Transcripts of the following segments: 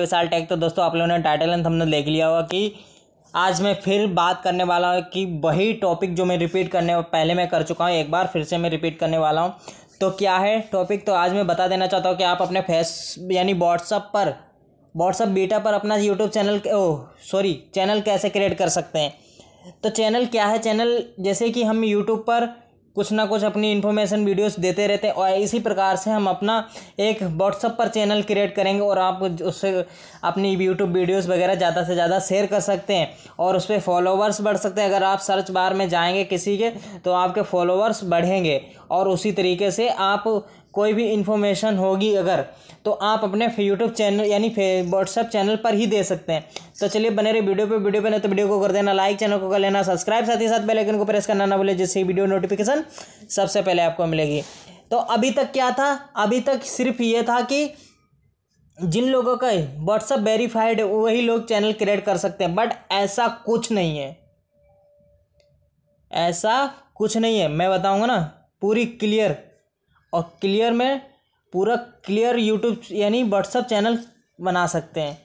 विशाल tag तो दोस्तों आप लोगों ने टाइटल एंड हमने देख लिया होगा कि आज मैं फिर बात करने वाला हूँ कि वही टॉपिक जो मैं रिपीट करने पहले मैं कर चुका हूँ एक बार फिर से मैं रिपीट करने वाला हूँ तो क्या है टॉपिक तो आज मैं बता देना चाहता हूँ कि आप अपने फेस यानी व्हाट्सअप पर व्हाट्सअप बीटा पर अपना YouTube channel oh sorry channel कैसे क्रिएट कर सकते हैं तो चैनल क्या है चैनल जैसे कि हम यूट्यूब पर कुछ ना कुछ अपनी इन्फॉर्मेशन वीडियोस देते रहते हैं और इसी प्रकार से हम अपना एक व्हाट्सअप पर चैनल क्रिएट करेंगे और आप उससे अपनी यूट्यूब वीडियोस वगैरह ज़्यादा से ज़्यादा शेयर कर सकते हैं और उस पर फॉलोवर्स बढ़ सकते हैं अगर आप सर्च बार में जाएंगे किसी के तो आपके फॉलोवर्स बढ़ेंगे और उसी तरीके से आप कोई भी इन्फॉर्मेशन होगी अगर तो आप अपने यूट्यूब चैनल यानी व्हाट्सअप चैनल पर ही दे सकते हैं तो चलिए बने रहे वीडियो पे वीडियो पे तो वीडियो को कर देना लाइक चैनल को कर लेना सब्सक्राइब साथ ही साथ बेल आइकन को प्रेस करना ना भूले जिससे वीडियो नोटिफिकेशन सबसे पहले आपको मिलेगी तो अभी तक क्या था अभी तक सिर्फ ये था कि जिन लोगों का व्हाट्सअप वेरीफाइड है वही लोग चैनल क्रिएट कर सकते हैं बट ऐसा कुछ नहीं है ऐसा कुछ नहीं है मैं बताऊंगा ना पूरी क्लियर और क्लियर में पूरा क्लियर यूट्यूब यानी व्हाट्सअप चैनल बना सकते हैं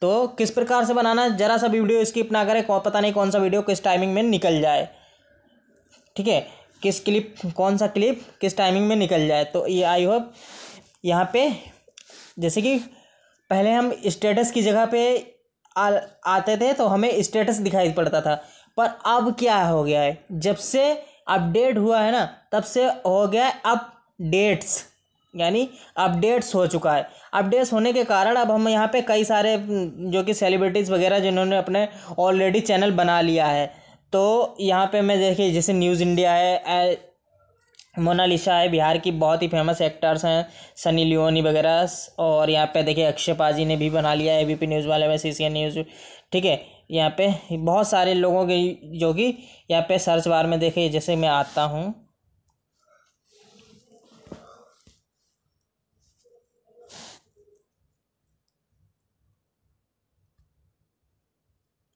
तो किस प्रकार से बनाना है ज़रा सा भी वीडियो स्किप ना करें पता नहीं कौन सा वीडियो किस टाइमिंग में निकल जाए ठीक है किस क्लिप कौन सा क्लिप किस टाइमिंग में निकल जाए तो ये आई होप यहाँ पे जैसे कि पहले हम स्टेटस की जगह पे आ, आते थे तो हमें स्टेटस दिखाई पड़ता था पर अब क्या हो गया है जब से अपडेट हुआ है ना तब से हो गया अपडेट्स यानी अपडेट्स हो चुका है अपडेट्स होने के कारण अब हम यहाँ पे कई सारे जो कि सेलिब्रिटीज़ वगैरह जिन्होंने अपने ऑलरेडी चैनल बना लिया है तो यहाँ पे मैं देखिए जैसे न्यूज़ इंडिया है मोनालिशा है बिहार की बहुत ही फेमस एक्टर्स हैं सनी लियोनी वगैरह और यहाँ पे देखिए अक्षय पाजी ने भी बना लिया है ए बी पी न्यूज़ वाले में सी सी एन न्यूज़ ठीक है यहाँ पे बहुत सारे लोगों के जो कि यहाँ पे सर्च बार में देखे जैसे मैं आता हूँ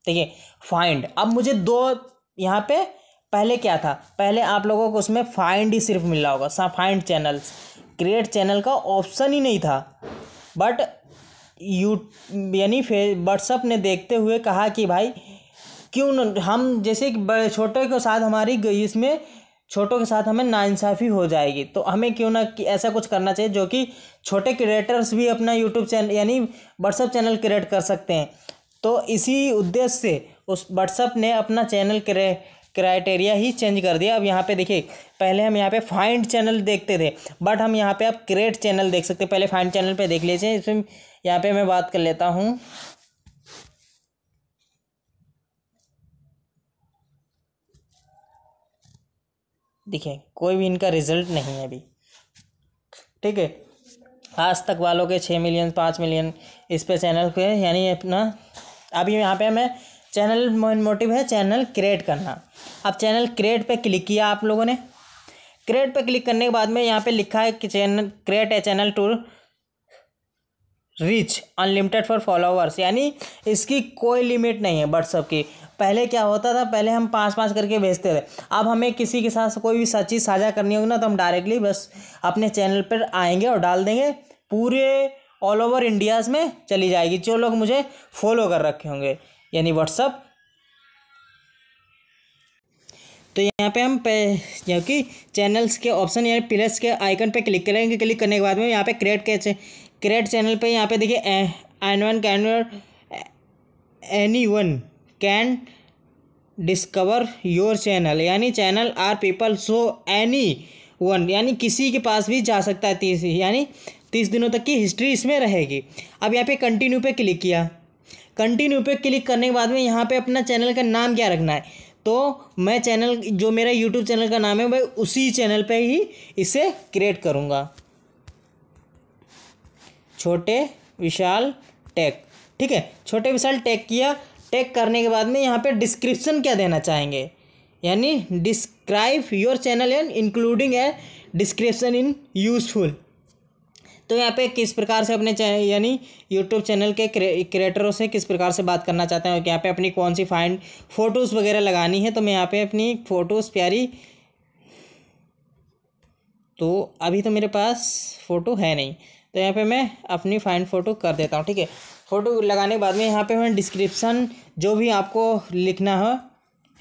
ठीक है फाइंड अब मुझे दो यहाँ पे पहले क्या था पहले आप लोगों को उसमें फाइंड ही सिर्फ मिला होगा सा फाइंड चैनल्स क्रिएट चैनल का ऑप्शन ही नहीं था बट यू यानी फे व्हाट्सअप ने देखते हुए कहा कि भाई क्यों हम जैसे कि छोटे के साथ हमारी इसमें छोटों के साथ हमें नाइंसाफ़ी हो जाएगी तो हमें क्यों ना कि ऐसा कुछ करना चाहिए जो कि छोटे क्रिएटर्स भी अपना यूट्यूब चैनल यानी व्हाट्सअप चैनल क्रिएट कर सकते हैं तो इसी उद्देश्य से उस व्हाट्सअप ने अपना चैनल क्रे क्राइटेरिया ही चेंज कर दिया अब यहाँ पे देखिए पहले हम यहाँ पे फाइंड चैनल देखते थे बट हम यहाँ पे अब क्रिएट चैनल देख सकते पहले फाइंड चैनल पे देख लीजिए इसमें यहाँ पे मैं बात कर लेता हूँ देखिए कोई भी इनका रिजल्ट नहीं है अभी ठीक है आज तक वालों के छः मिलियन पाँच मिलियन इस पे चैनल पे यानी अपना अभी यहाँ पे मैं चैनल मोटिव है चैनल क्रिएट करना अब चैनल क्रिएट पे क्लिक किया आप लोगों ने क्रिएट पे क्लिक करने के बाद में यहाँ पे लिखा है कि चैनल क्रिएट है channel to reach unlimited for followers यानी इसकी कोई लिमिट नहीं है व्हाट्सअप की पहले क्या होता था पहले हम पाँच पाँच करके भेजते थे अब हमें किसी के साथ कोई भी चीज़ साझा करनी होगी ना तो हम डायरेक्टली बस अपने चैनल पर आएंगे और डाल देंगे पूरे ऑल ओवर इंडियाज़ में चली जाएगी जो लोग मुझे फॉलो कर रखे होंगे यानी व्हाट्सअप तो यहाँ पे हम पे जो कि चैनल्स के ऑप्शन यानी प्लस के आइकन पे क्लिक करेंगे क्लिक करने के बाद में यहाँ पे क्रिएट के क्रेड चैनल पे यहाँ पे देखिए anyone can anyone can discover your channel यानी channel are people so anyone यानी किसी के पास भी जा सकता है तीस यानी तीस दिनों तक की हिस्ट्री इसमें रहेगी अब यहाँ पे कंटिन्यू पे क्लिक किया कंटिन्यू पे क्लिक करने के बाद में यहाँ पे अपना चैनल का नाम क्या रखना है तो मैं चैनल जो मेरा यूट्यूब चैनल का नाम है मैं उसी चैनल पे ही इसे क्रिएट करूँगा छोटे विशाल टैग ठीक है छोटे विशाल टैग किया टैग करने के बाद में यहाँ पे डिस्क्रिप्शन क्या देना चाहेंगे यानी describe your channel and including a description in useful तो यहाँ पे किस प्रकार से अपने यानी यूट्यूब चैनल के क्रिएटरों से किस प्रकार से बात करना चाहते हैं यहाँ पे अपनी कौन सी फाइंड फ़ोटोज़ वगैरह लगानी है तो मैं यहाँ पे अपनी फ़ोटोज़ प्यारी तो अभी तो मेरे पास फ़ोटो है नहीं तो यहाँ पे मैं अपनी फाइन फ़ोटो कर देता हूँ ठीक है फ़ोटो लगाने के बाद में यहाँ पे मैं डिस्क्रिप्सन जो भी आपको लिखना हो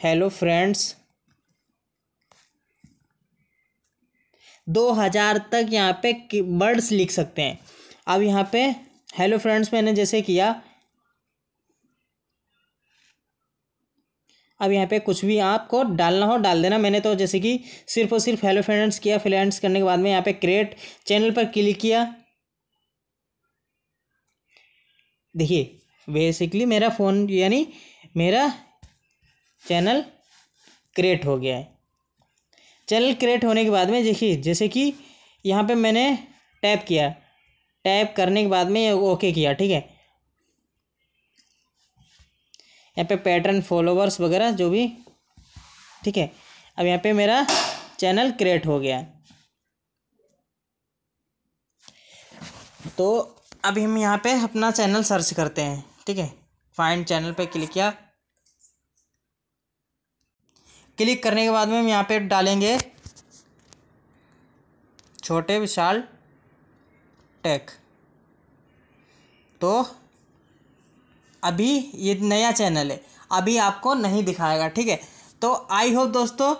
हेलो फ्रेंड्स दो हज़ार तक यहाँ पे वर्ड्स लिख सकते हैं अब यहाँ पे हेलो फ्रेंड्स मैंने जैसे किया अब यहाँ पे कुछ भी आपको डालना हो डाल देना मैंने तो जैसे कि सिर्फ और सिर्फ हेलो फ्रेंड्स किया फ्रेंड्स करने के बाद में यहाँ पे क्रिएट चैनल पर क्लिक किया देखिए बेसिकली मेरा फ़ोन यानी मेरा चैनल क्रिएट हो गया है चैनल क्रिएट होने के बाद में देखिए जैसे कि यहाँ पे मैंने टैप किया टैप करने के बाद में ओके किया ठीक है यहाँ पे पैटर्न फॉलोवर्स वगैरह जो भी ठीक है अब यहाँ पे मेरा चैनल क्रिएट हो गया तो अभी हम यहाँ पे अपना चैनल सर्च करते हैं ठीक है फाइंड चैनल पे क्लिक किया क्लिक करने के बाद में हम यहाँ पे डालेंगे छोटे विशाल टेक तो अभी ये नया चैनल है अभी आपको नहीं दिखाएगा ठीक है तो आई होप दोस्तों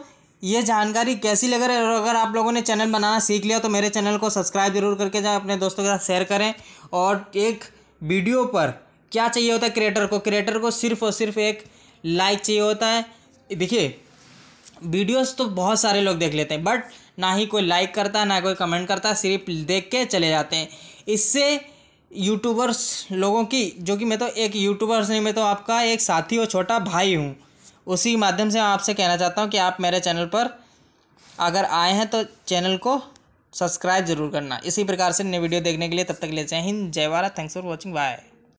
ये जानकारी कैसी लग रही है और अगर आप लोगों ने चैनल बनाना सीख लिया तो मेरे चैनल को सब्सक्राइब जरूर करके जाएं अपने दोस्तों के साथ शेयर करें और एक वीडियो पर क्या चाहिए होता है क्रिएटर को क्रिएटर को सिर्फ और सिर्फ एक लाइक चाहिए होता है देखिए वीडियोस तो बहुत सारे लोग देख लेते हैं बट ना ही कोई लाइक करता है ना कोई कमेंट करता है सिर्फ देख के चले जाते हैं इससे यूट्यूबर्स लोगों की जो कि मैं तो एक यूट्यूबर्स नहीं मैं तो आपका एक साथी और छोटा भाई हूँ उसी माध्यम से आपसे कहना चाहता हूँ कि आप मेरे चैनल पर अगर आए हैं तो चैनल को सब्सक्राइब जरूर करना इसी प्रकार से नए वीडियो देखने के लिए तब तक ले जय हिंद जय Bharat thanks for watching bye